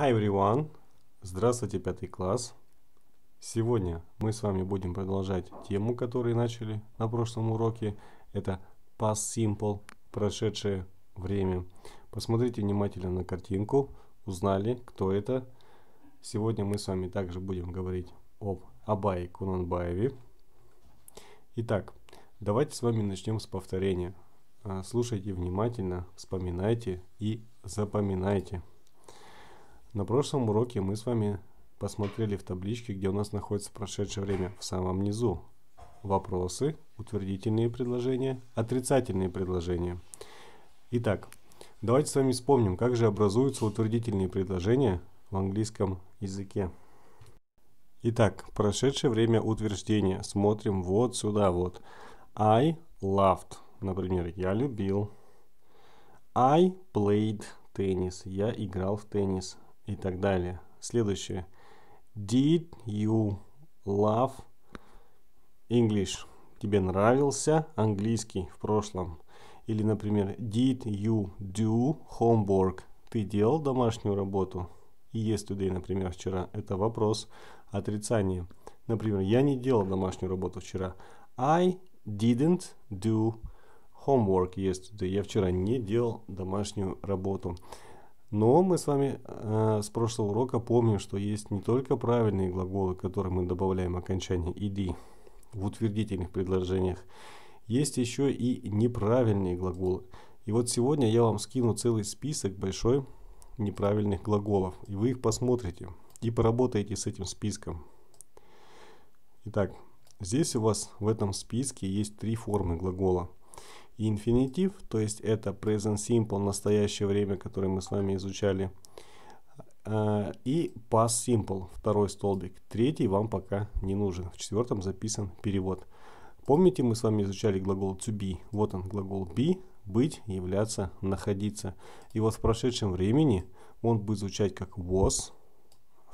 Hi everyone! Здравствуйте, пятый класс! Сегодня мы с вами будем продолжать тему, которую начали на прошлом уроке. Это Past Simple, прошедшее время. Посмотрите внимательно на картинку, узнали, кто это. Сегодня мы с вами также будем говорить об Абае Кунанбаеве. Итак, давайте с вами начнем с повторения. А, слушайте внимательно, вспоминайте и запоминайте. На прошлом уроке мы с вами посмотрели в табличке, где у нас находится прошедшее время, в самом низу. Вопросы, утвердительные предложения, отрицательные предложения. Итак, давайте с вами вспомним, как же образуются утвердительные предложения в английском языке. Итак, прошедшее время утверждения. Смотрим вот сюда вот. I loved. Например, я любил. I played tennis. Я играл в теннис и так далее. Следующее. Did you love English? Тебе нравился английский в прошлом? Или, например, did you do homework? Ты делал домашнюю работу? И yesterday, например, вчера. Это вопрос отрицания. Например, я не делал домашнюю работу вчера. I didn't do homework yesterday. Я вчера не делал домашнюю работу. Но мы с вами э, с прошлого урока помним, что есть не только правильные глаголы, которые мы добавляем окончание «иди» в утвердительных предложениях, есть еще и неправильные глаголы. И вот сегодня я вам скину целый список большой неправильных глаголов, и вы их посмотрите и поработаете с этим списком. Итак, здесь у вас в этом списке есть три формы глагола – инфинитив, то есть это present simple, настоящее время, которое мы с вами изучали, а, и past simple, второй столбик. Третий вам пока не нужен. В четвертом записан перевод. Помните, мы с вами изучали глагол to be. Вот он, глагол be, быть, являться, находиться. И вот в прошедшем времени он будет звучать как was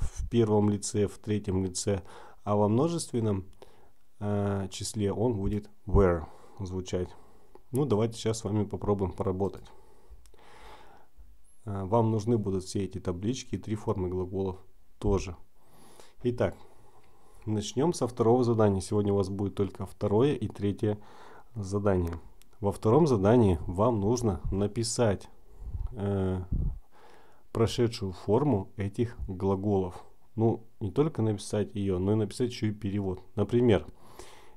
в первом лице, в третьем лице, а во множественном э, числе он будет were звучать. Ну, давайте сейчас с вами попробуем поработать. Э, вам нужны будут все эти таблички и три формы глаголов тоже. Итак, начнем со второго задания. Сегодня у вас будет только второе и третье задание. Во втором задании вам нужно написать э, прошедшую форму этих глаголов. Ну, не только написать ее, но и написать еще и перевод. Например,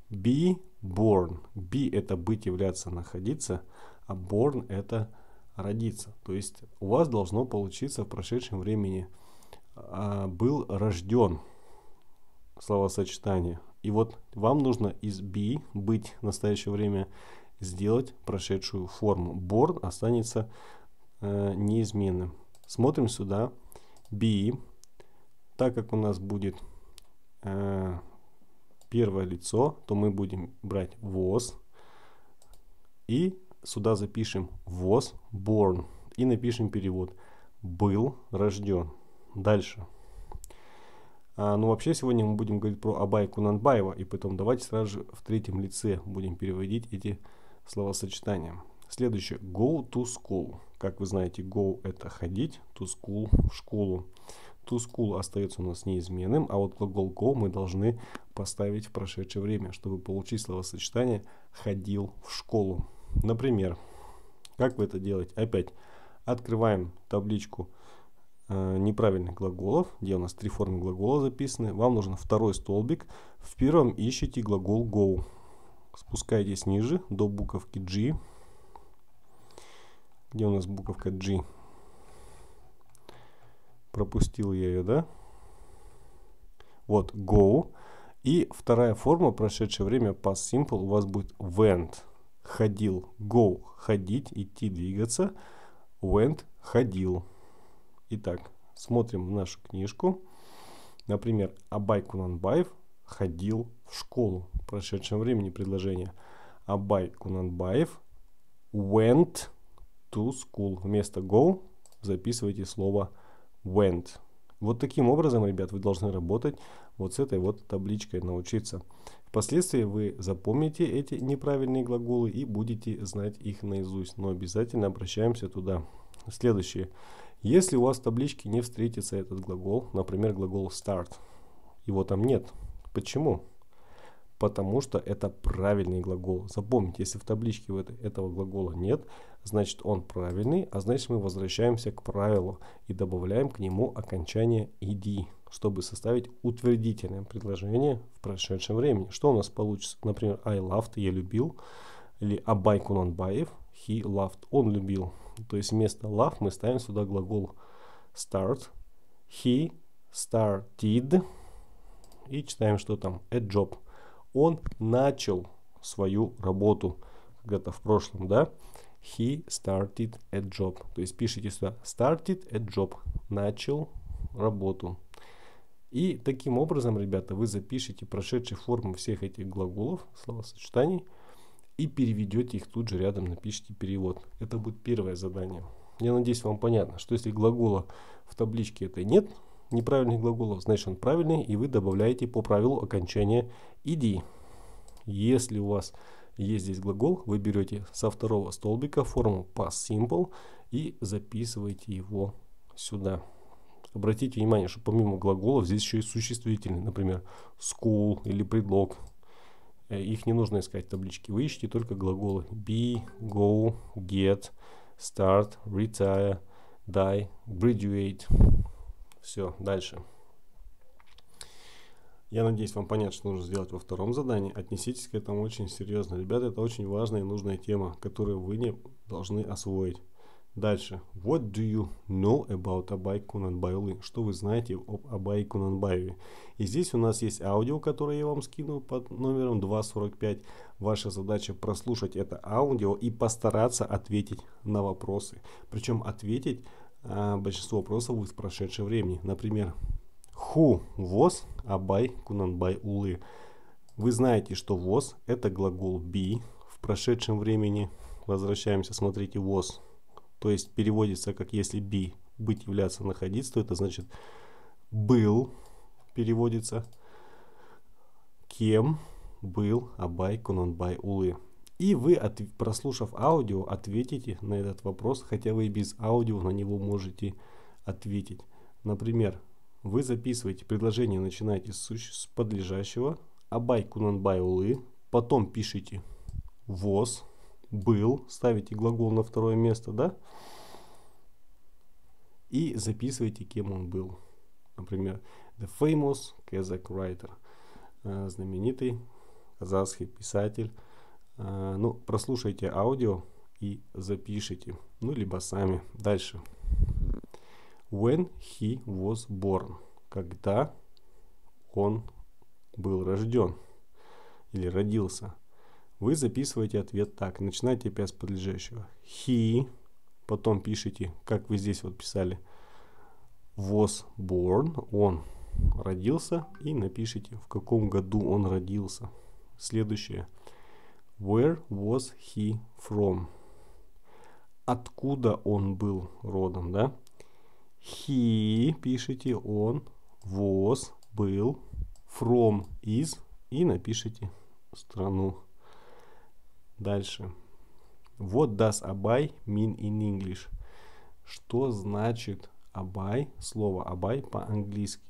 be born. Be – это быть, являться, находиться, а born – это родиться. То есть у вас должно получиться в прошедшем времени а, был рожден словосочетание. И вот вам нужно из be, быть в настоящее время, сделать прошедшую форму. Born останется э, неизменным. Смотрим сюда. Be, так как у нас будет э, первое лицо, то мы будем брать was и сюда запишем was born и напишем перевод был рожден. Дальше. А, ну вообще сегодня мы будем говорить про Абайку Нанбаева и потом давайте сразу же в третьем лице будем переводить эти словосочетания. Следующее. Go to school. Как вы знаете, go это ходить, to school в школу. To school остается у нас неизменным, а вот глагол go мы должны поставить в прошедшее время, чтобы получить словосочетание «ходил в школу». Например, как вы это делаете? Опять открываем табличку э, неправильных глаголов, где у нас три формы глагола записаны. Вам нужен второй столбик. В первом ищите глагол go. Спускаетесь ниже до буковки G, где у нас буковка G Пропустил я ее, да? Вот go. И вторая форма, прошедшее время past simple, у вас будет went. Ходил. Go. Ходить, идти, двигаться. Went. Ходил. Итак, смотрим нашу книжку. Например, Абай Кунанбаев ходил в школу. В прошедшем времени предложение. Абай Кунанбаев went to school. Вместо go записывайте слово went. Вот таким образом, ребят, вы должны работать вот с этой вот табличкой, научиться. Впоследствии вы запомните эти неправильные глаголы и будете знать их наизусть, но обязательно обращаемся туда. Следующее. Если у вас в табличке не встретится этот глагол, например, глагол start, его там нет. Почему? потому что это правильный глагол. Запомните, если в табличке этого глагола нет, значит он правильный, а значит мы возвращаемся к правилу и добавляем к нему окончание -ed, чтобы составить утвердительное предложение в прошедшем времени. Что у нас получится? Например, «I loved» – «я любил», или «Абай Кунанбаев» – «he loved» – «он любил». То есть вместо «love» мы ставим сюда глагол «start», «he started» и читаем, что там «a job» – он начал свою работу когда-то в прошлом, да? He started a job. То есть пишите сюда started a job. Начал работу. И таким образом, ребята, вы запишите прошедшие формы всех этих глаголов, словосочетаний, и переведете их тут же рядом, напишите перевод. Это будет первое задание. Я надеюсь, вам понятно, что если глагола в табличке этой нет, неправильных глаголов, значит он правильный, и вы добавляете по правилу окончание иди. Если у вас есть здесь глагол, вы берете со второго столбика форму past simple и записываете его сюда. Обратите внимание, что помимо глаголов здесь еще и существительные, например, school или предлог. Э, их не нужно искать в табличке. Вы ищете только глаголы be, go, get, start, retire, die, graduate. Все, дальше. Я надеюсь, вам понятно, что нужно сделать во втором задании. Отнеситесь к этому очень серьезно. Ребята, это очень важная и нужная тема, которую вы не должны освоить. Дальше. What do you know about Абай Кунанбайулы? Что вы знаете об Абай Кунанбаеве? И здесь у нас есть аудио, которое я вам скину под номером 245. Ваша задача прослушать это аудио и постараться ответить на вопросы. Причем ответить а, большинство вопросов из прошедшего времени. Например, who was Абай Кунанбай Улы. Вы знаете, что воз это глагол be в прошедшем времени. Возвращаемся, смотрите, воз, То есть переводится как если be, быть, являться, находиться, то это значит был, переводится кем был Абай Кунанбай Улы. И вы, от, прослушав аудио, ответите на этот вопрос, хотя вы и без аудио на него можете ответить. Например, вы записываете предложение, начинаете с, с подлежащего, абай кунанбай улы, потом пишите воз, был, ставите глагол на второе место, да? И записываете, кем он был. Например, the famous Kazakh writer, э, знаменитый казахский писатель Э, ну, прослушайте аудио и запишите. Ну, либо сами. Дальше. When he was born. Когда он был рожден или родился. Вы записываете ответ так. Начинайте опять с подлежащего. He. Потом пишите, как вы здесь вот писали. Was born. Он родился. И напишите, в каком году он родился. Следующее. Where was he from? Откуда он был родом, да? He, пишите, он, was, был, from, is, и напишите страну. Дальше. What does Abai mean in English? Что значит Abai? слово Abai по-английски?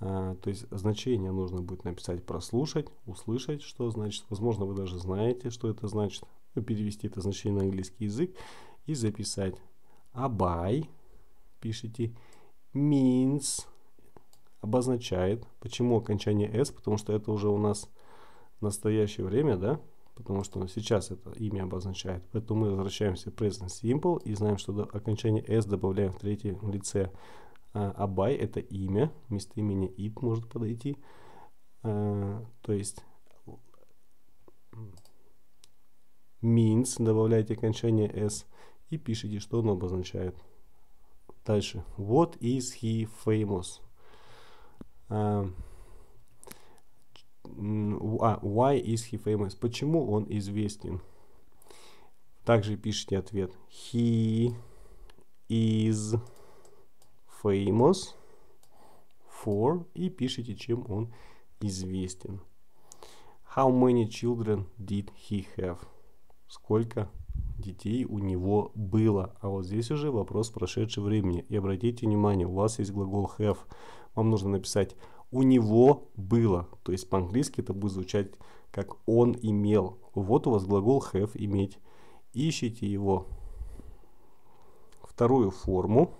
А, то есть значение нужно будет написать прослушать, услышать, что значит. Возможно, вы даже знаете, что это значит. Ну, перевести это значение на английский язык и записать. Абай, пишите, means, обозначает. Почему окончание s? Потому что это уже у нас в настоящее время, да? Потому что сейчас это имя обозначает. Поэтому мы возвращаемся в present simple и знаем, что окончание s добавляем в третьем лице Абай а – это имя, вместо имени Иб может подойти. А, то есть means, добавляете окончание s и пишите, что оно обозначает. Дальше. What is he famous? А, а why is he famous? Почему он известен? Также пишите ответ. He is famous for и пишите, чем он известен. How many children did he have? Сколько детей у него было? А вот здесь уже вопрос прошедшего времени. И обратите внимание, у вас есть глагол have. Вам нужно написать у него было. То есть по-английски это будет звучать как он имел. Вот у вас глагол have иметь. Ищите его. Вторую форму.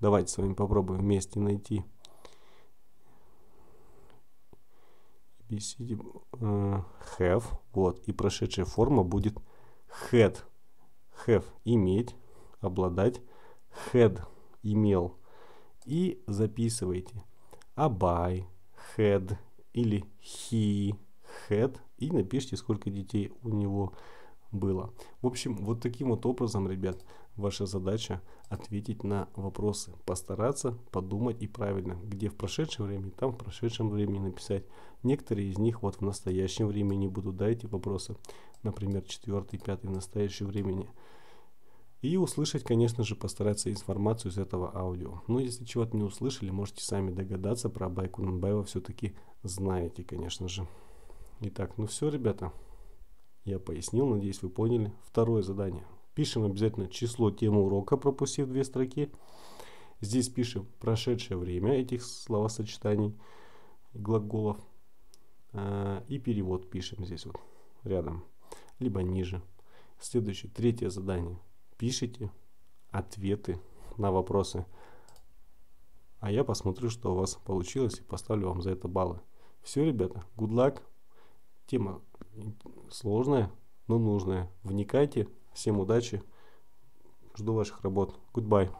Давайте с вами попробуем вместе найти BCD э, have. Вот. И прошедшая форма будет had. Have – иметь, обладать. Had – имел. И записывайте. Абай, had или he, had. И напишите, сколько детей у него было. В общем, вот таким вот образом, ребят, ваша задача ответить на вопросы. Постараться подумать и правильно, где в прошедшем времени, там в прошедшем времени написать. Некоторые из них вот в настоящем времени будут, да, эти вопросы. Например, четвертый, пятый в настоящем времени. И услышать, конечно же, постараться информацию из этого аудио. Но если чего-то не услышали, можете сами догадаться про Байкунбаева, все-таки знаете, конечно же. Итак, ну все, ребята. Я пояснил, надеюсь, вы поняли. Второе задание. Пишем обязательно число темы урока, пропустив две строки. Здесь пишем прошедшее время этих словосочетаний, глаголов. А, и перевод пишем здесь вот рядом, либо ниже. Следующее, третье задание. Пишите ответы на вопросы. А я посмотрю, что у вас получилось и поставлю вам за это баллы. Все, ребята, good luck. Тема сложное, но нужное. Вникайте. Всем удачи. Жду ваших работ. Goodbye.